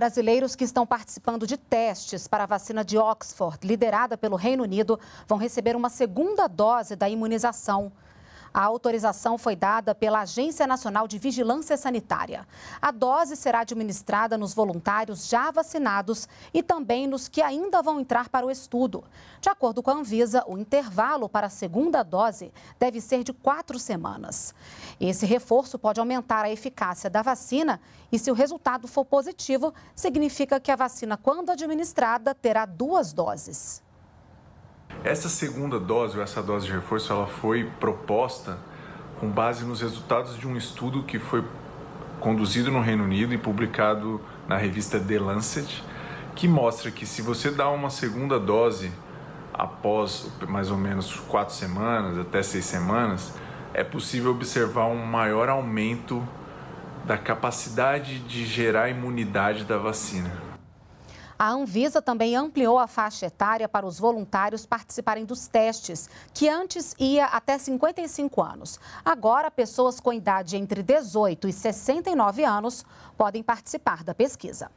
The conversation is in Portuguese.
Brasileiros que estão participando de testes para a vacina de Oxford, liderada pelo Reino Unido, vão receber uma segunda dose da imunização. A autorização foi dada pela Agência Nacional de Vigilância Sanitária. A dose será administrada nos voluntários já vacinados e também nos que ainda vão entrar para o estudo. De acordo com a Anvisa, o intervalo para a segunda dose deve ser de quatro semanas. Esse reforço pode aumentar a eficácia da vacina e, se o resultado for positivo, significa que a vacina, quando administrada, terá duas doses. Essa segunda dose, ou essa dose de reforço, ela foi proposta com base nos resultados de um estudo que foi conduzido no Reino Unido e publicado na revista The Lancet, que mostra que se você dá uma segunda dose após mais ou menos quatro semanas, até seis semanas, é possível observar um maior aumento da capacidade de gerar imunidade da vacina. A Anvisa também ampliou a faixa etária para os voluntários participarem dos testes, que antes ia até 55 anos. Agora, pessoas com idade entre 18 e 69 anos podem participar da pesquisa.